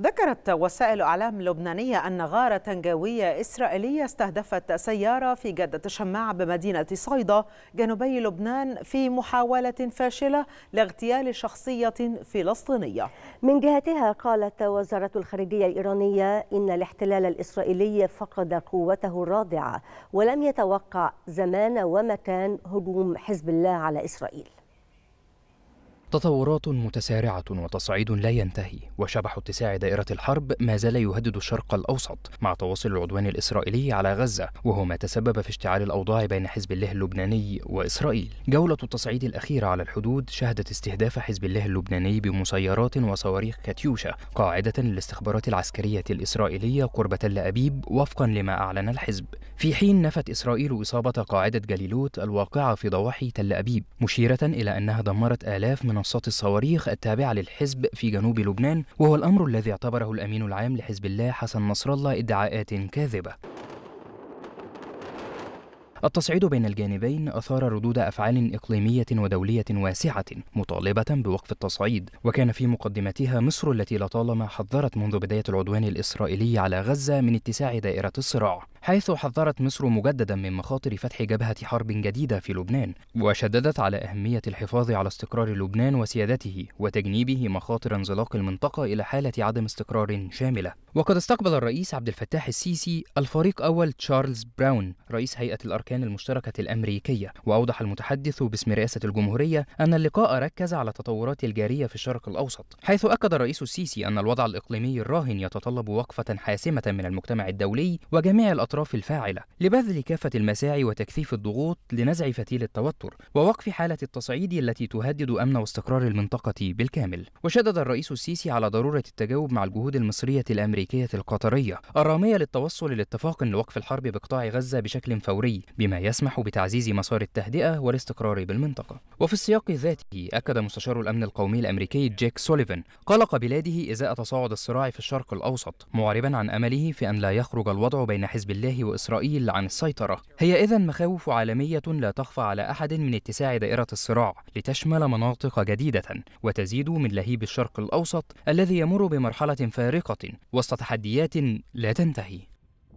ذكرت وسائل أعلام لبنانية أن غارة تنجوية إسرائيلية استهدفت سيارة في جدة الشماعه بمدينة صيدا جنوبي لبنان في محاولة فاشلة لاغتيال شخصية فلسطينية من جهتها قالت وزارة الخارجية الإيرانية إن الاحتلال الإسرائيلي فقد قوته الرادعة ولم يتوقع زمان ومكان هجوم حزب الله على إسرائيل تطورات متسارعة وتصعيد لا ينتهي وشبح اتساع دائرة الحرب ما زال يهدد الشرق الأوسط مع تواصل العدوان الإسرائيلي على غزة وهو ما تسبب في اشتعال الأوضاع بين حزب الله اللبناني وإسرائيل جولة التصعيد الأخيرة على الحدود شهدت استهداف حزب الله اللبناني بمسيرات وصواريخ كاتيوشا قاعدة للاستخبارات العسكرية الإسرائيلية قرب تل أبيب وفقا لما أعلن الحزب في حين نفت إسرائيل إصابة قاعدة جليلوت الواقعة في ضواحي تل أبيب مشيرة إلى أنها دمرت آلاف من منصات الصواريخ التابعة للحزب في جنوب لبنان وهو الأمر الذي اعتبره الأمين العام لحزب الله حسن نصر الله ادعاءات كاذبة التصعيد بين الجانبين أثار ردود أفعال إقليمية ودولية واسعة مطالبة بوقف التصعيد وكان في مقدمتها مصر التي لطالما حذرت منذ بداية العدوان الإسرائيلي على غزة من اتساع دائرة الصراع حيث حذرت مصر مجددا من مخاطر فتح جبهة حرب جديدة في لبنان وشددت على أهمية الحفاظ على استقرار لبنان وسيادته وتجنيبه مخاطر انزلاق المنطقة إلى حالة عدم استقرار شاملة وقد استقبل الرئيس عبد الفتاح السيسي الفريق أول تشارلز براون رئيس هيئة الأركان المشتركة الأمريكية وأوضح المتحدث باسم رئاسة الجمهورية أن اللقاء ركز على التطورات الجارية في الشرق الأوسط حيث أكد الرئيس السيسي أن الوضع الإقليمي الراهن يتطلب وقفة حاسمة من المجتمع الدولي وجميع الأطراف الأطراف الفاعلة لبذل كافة المساعي وتكثيف الضغوط لنزع فتيل التوتر ووقف حالة التصعيد التي تهدد أمن واستقرار المنطقة بالكامل وشدد الرئيس السيسي على ضرورة التجاوب مع الجهود المصرية الأمريكية القطرية الرامية للتوصل لاتفاق لوقف الحرب بقطاع غزة بشكل فوري بما يسمح بتعزيز مسار التهدئة والاستقرار بالمنطقة وفي السياق ذاته أكد مستشار الأمن القومي الأمريكي جيك سوليفان قلق بلاده إزاء تصاعد الصراع في الشرق الأوسط معربا عن أمله في أن لا يخرج الوضع بين حزب الله الله وإسرائيل عن السيطرة هي إذا مخاوف عالمية لا تخفى على أحد من اتساع دائرة الصراع لتشمل مناطق جديدة وتزيد من لهيب الشرق الأوسط الذي يمر بمرحلة فارقة وسط تحديات لا تنتهي